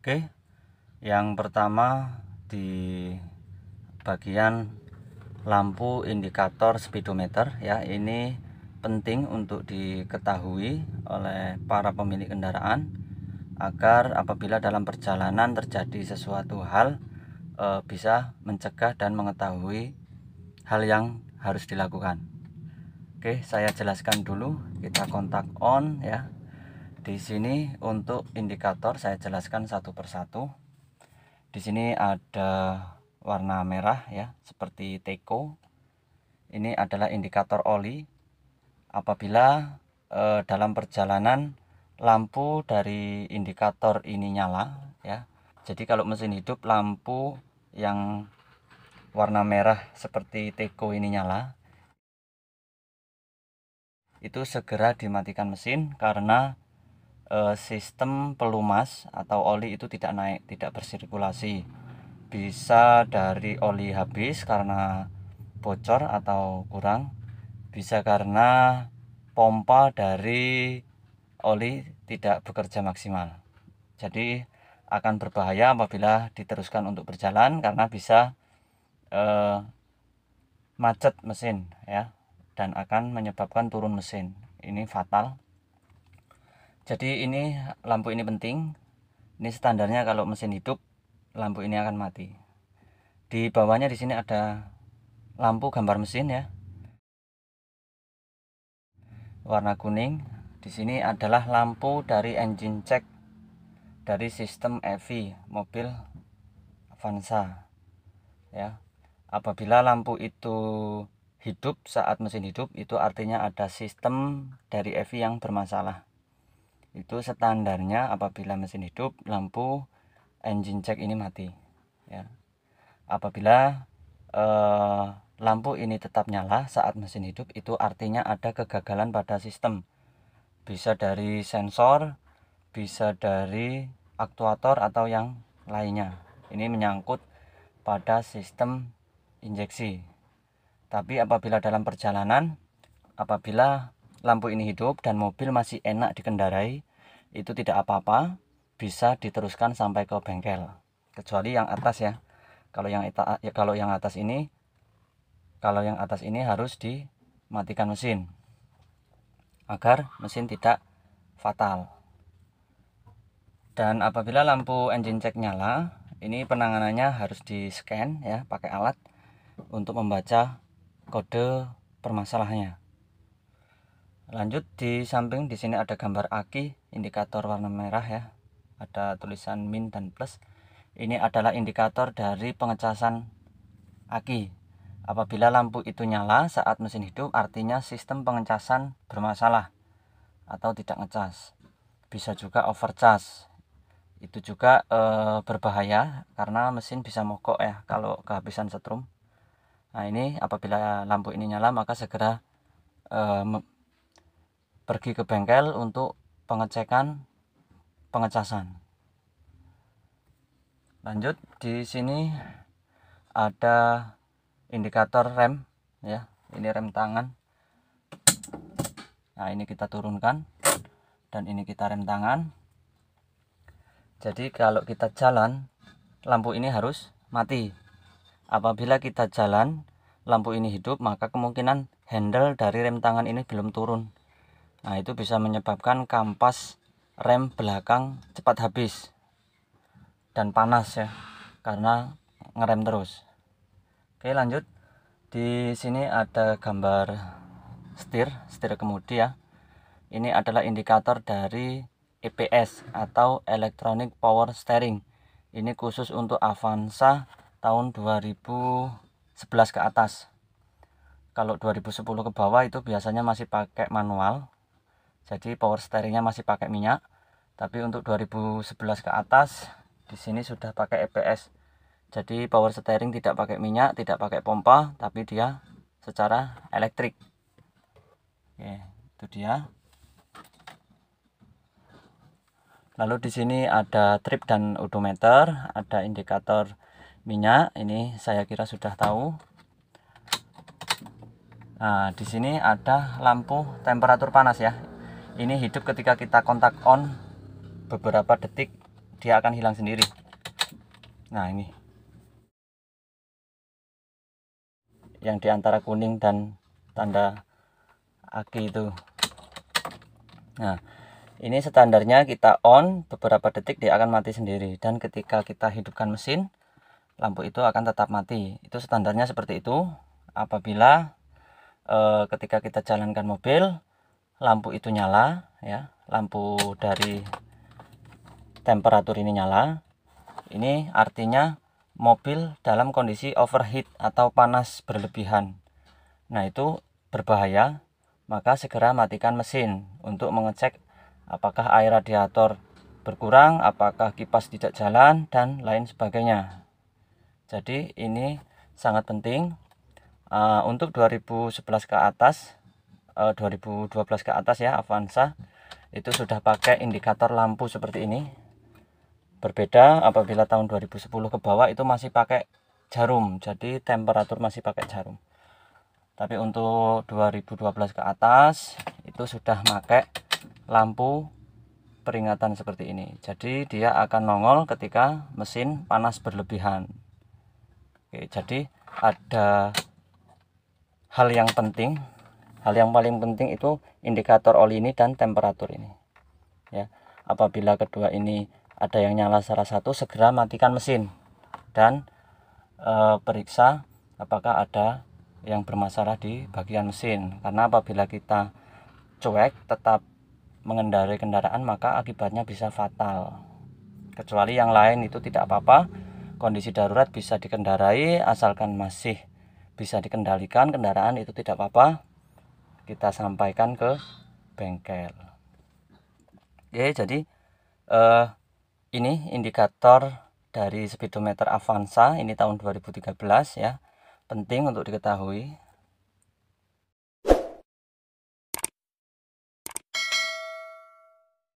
Oke yang pertama di bagian lampu indikator speedometer ya ini penting untuk diketahui oleh para pemilik kendaraan agar apabila dalam perjalanan terjadi sesuatu hal e, bisa mencegah dan mengetahui hal yang harus dilakukan Oke saya jelaskan dulu kita kontak on ya di sini untuk indikator saya jelaskan satu persatu. Di sini ada warna merah ya, seperti teko. Ini adalah indikator oli. Apabila eh, dalam perjalanan lampu dari indikator ini nyala ya. Jadi kalau mesin hidup lampu yang warna merah seperti teko ini nyala, itu segera dimatikan mesin karena Eh, sistem pelumas atau oli itu tidak naik, tidak bersirkulasi. Bisa dari oli habis karena bocor atau kurang, bisa karena pompa dari oli tidak bekerja maksimal. Jadi akan berbahaya apabila diteruskan untuk berjalan karena bisa eh, macet mesin ya dan akan menyebabkan turun mesin. Ini fatal jadi ini lampu ini penting ini standarnya kalau mesin hidup lampu ini akan mati di bawahnya di sini ada lampu gambar mesin ya warna kuning di sini adalah lampu dari engine check dari sistem EV mobil Avanza ya apabila lampu itu hidup saat mesin hidup itu artinya ada sistem dari EV yang bermasalah itu standarnya apabila mesin hidup, lampu engine check ini mati. Ya. Apabila eh, lampu ini tetap nyala saat mesin hidup, itu artinya ada kegagalan pada sistem. Bisa dari sensor, bisa dari aktuator atau yang lainnya. Ini menyangkut pada sistem injeksi. Tapi apabila dalam perjalanan, apabila lampu ini hidup dan mobil masih enak dikendarai, itu tidak apa-apa, bisa diteruskan sampai ke bengkel. Kecuali yang atas ya. Kalau yang ita, ya, kalau yang atas ini kalau yang atas ini harus dimatikan mesin agar mesin tidak fatal. Dan apabila lampu engine check nyala, ini penanganannya harus di scan ya pakai alat untuk membaca kode permasalahannya lanjut di samping di sini ada gambar aki indikator warna merah ya ada tulisan min dan plus ini adalah indikator dari pengecasan aki apabila lampu itu nyala saat mesin hidup artinya sistem pengecasan bermasalah atau tidak ngecas bisa juga overcharge itu juga e, berbahaya karena mesin bisa mogok ya kalau kehabisan setrum nah ini apabila lampu ini nyala maka segera e, pergi ke bengkel untuk pengecekan pengecasan. Lanjut di sini ada indikator rem ya. Ini rem tangan. Nah, ini kita turunkan dan ini kita rem tangan. Jadi kalau kita jalan lampu ini harus mati. Apabila kita jalan lampu ini hidup maka kemungkinan handle dari rem tangan ini belum turun Nah, itu bisa menyebabkan kampas rem belakang cepat habis dan panas ya, karena ngerem terus. Oke, lanjut. Di sini ada gambar setir, setir kemudi ya. Ini adalah indikator dari EPS atau Electronic Power Steering. Ini khusus untuk Avanza tahun 2011 ke atas. Kalau 2010 ke bawah itu biasanya masih pakai manual, jadi power steeringnya masih pakai minyak tapi untuk 2011 ke atas di sini sudah pakai EPS jadi power steering tidak pakai minyak tidak pakai pompa tapi dia secara elektrik oke itu dia lalu di sini ada trip dan odometer ada indikator minyak ini saya kira sudah tahu nah di sini ada lampu temperatur panas ya ini hidup ketika kita kontak on beberapa detik dia akan hilang sendiri nah ini yang diantara kuning dan tanda aki itu nah ini standarnya kita on beberapa detik dia akan mati sendiri dan ketika kita hidupkan mesin lampu itu akan tetap mati itu standarnya seperti itu apabila eh, ketika kita jalankan mobil lampu itu nyala ya lampu dari temperatur ini nyala ini artinya mobil dalam kondisi overheat atau panas berlebihan nah itu berbahaya maka segera matikan mesin untuk mengecek apakah air radiator berkurang apakah kipas tidak jalan dan lain sebagainya jadi ini sangat penting uh, untuk 2011 ke atas 2012 eh, ke atas ya Avanza itu sudah pakai indikator lampu seperti ini berbeda apabila tahun 2010 ke bawah itu masih pakai jarum jadi temperatur masih pakai jarum tapi untuk 2012 ke atas itu sudah pakai lampu peringatan seperti ini jadi dia akan nongol ketika mesin panas berlebihan Oke, jadi ada hal yang penting Hal yang paling penting itu indikator oli ini dan temperatur ini. Ya, apabila kedua ini ada yang nyala salah satu, segera matikan mesin dan e, periksa apakah ada yang bermasalah di bagian mesin. Karena apabila kita cuek tetap mengendarai kendaraan maka akibatnya bisa fatal. Kecuali yang lain itu tidak apa-apa, kondisi darurat bisa dikendarai asalkan masih bisa dikendalikan kendaraan itu tidak apa-apa kita sampaikan ke bengkel oke jadi eh, ini indikator dari speedometer Avanza ini tahun 2013 ya penting untuk diketahui